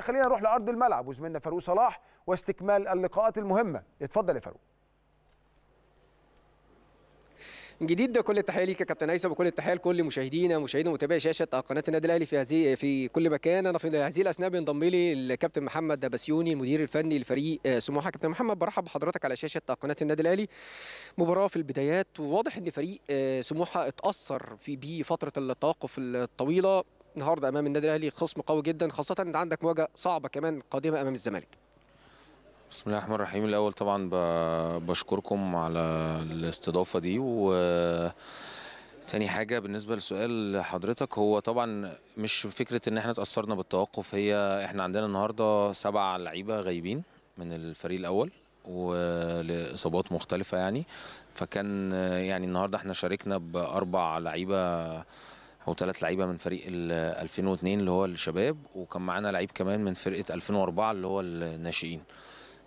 خلينا نروح لارض الملعب وزميلنا فاروق صلاح واستكمال اللقاءات المهمه اتفضل يا فاروق جديد ده كل التحيه ليك يا كابتن هيثم وكل التحيه لكل مشاهدينا مشاهدي ومتابعي شاشه قناه النادي الاهلي في هذه في كل مكان انا في هذه الاثناء بينضم لي الكابتن محمد بسيوني المدير الفني لفريق آه، سموحه كابتن محمد برحب بحضرتك على شاشه قناه النادي الاهلي مباراه في البدايات وواضح ان فريق آه، سموحه اتاثر في بفتره التوقف الطويله النهارده امام النادي الاهلي خصم قوي جدا خاصه ان عندك مواجهه صعبه كمان قادمه امام الزمالك بسم الله الرحمن الرحيم الاول طبعا بشكركم على الاستضافه دي و تاني حاجة بالنسبة لسؤال حضرتك هو طبعا مش فكرة ان احنا اتأثرنا بالتوقف هي احنا عندنا النهاردة سبع لعيبة غايبين من الفريق الأول ولاصابات مختلفة يعني فكان يعني النهاردة احنا شاركنا بأربع لعيبة او ثلاث لعيبه من فريق 2002 اللي هو الشباب وكان معانا لعيب كمان من فرقه 2004 اللي هو الناشئين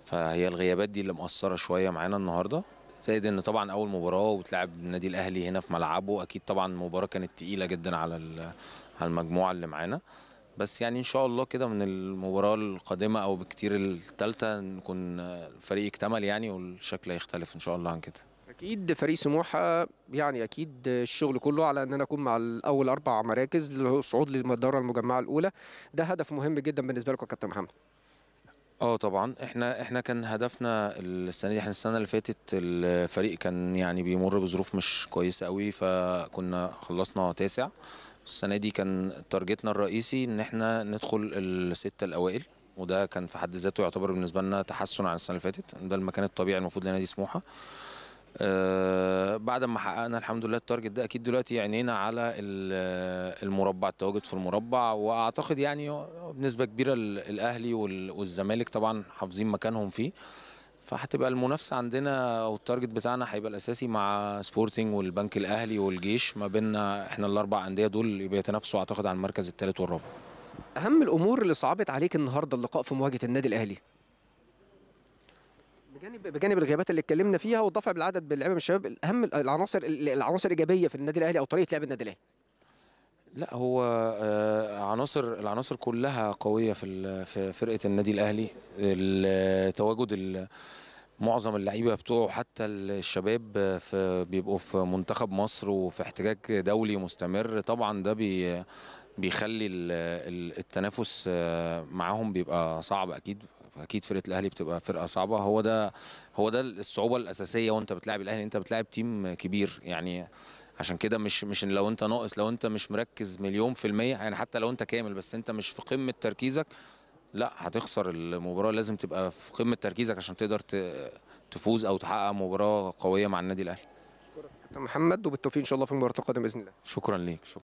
فهي الغيابات دي اللي مأثره شويه معانا النهارده زائد ان طبعا اول مباراه وبتلعب النادي الاهلي هنا في ملعبه اكيد طبعا المباراه كانت تقيله جدا على على المجموعه اللي معانا بس يعني ان شاء الله كده من المباراه القادمه او بكتير الثالثه نكون الفريق اكتمل يعني والشكل هيختلف ان شاء الله عن كده اكيد فريق سموحه يعني اكيد الشغل كله على ان انا اكون مع الاول اربع مراكز للصعود للدوره المجمعه الاولى ده هدف مهم جدا بالنسبه لكم يا كابتن محمد اه طبعا احنا احنا كان هدفنا السنه دي احنا السنه اللي فاتت الفريق كان يعني بيمر بظروف مش كويسه قوي فكنا خلصنا تاسع السنه دي كان تارجتنا الرئيسي ان احنا ندخل السته الاوائل وده كان في حد ذاته يعتبر بالنسبه لنا تحسن عن السنه اللي فاتت ده المكان الطبيعي المفروض لنادي سموحه آه بعد ما حققنا الحمد لله التارجت ده اكيد دلوقتي عينينا على المربع التواجد في المربع واعتقد يعني بنسبه كبيره الاهلي والزمالك طبعا حافظين مكانهم فيه فهتبقى المنافسه عندنا والتارجت بتاعنا هيبقى الاساسي مع سبورتنج والبنك الاهلي والجيش ما بيننا احنا الاربع انديه دول بيتنافسوا اعتقد على المركز الثالث والرابع اهم الامور اللي صعبت عليك النهارده اللقاء في مواجهه النادي الاهلي بجانب بجانب الغيابات اللي اتكلمنا فيها والضفع بالعدد باللعيبه من الشباب اهم العناصر العناصر الايجابيه في النادي الاهلي او طريقه لعب النادي الاهلي لا هو آه، عناصر العناصر كلها قويه في في فرقه النادي الاهلي التواجد معظم اللعيبه بتوعه حتى الشباب في بيبقوا في منتخب مصر وفي احتكاك دولي مستمر طبعا ده بي بيخلي التنافس آه، معاهم بيبقى صعب اكيد فاكيد فرقه الاهلي بتبقى فرقه صعبه هو ده هو ده الصعوبه الاساسيه وانت بتلعب الاهلي انت بتلعب تيم كبير يعني عشان كده مش مش لو انت ناقص لو انت مش مركز مليون في الميه يعني حتى لو انت كامل بس انت مش في قمه تركيزك لا هتخسر المباراه لازم تبقى في قمه تركيزك عشان تقدر تفوز او تحقق مباراه قويه مع النادي الاهلي شكرا محمد وبالتوفيق ان شاء الله في المباراه القادمه باذن الله شكرا ليك شكرا.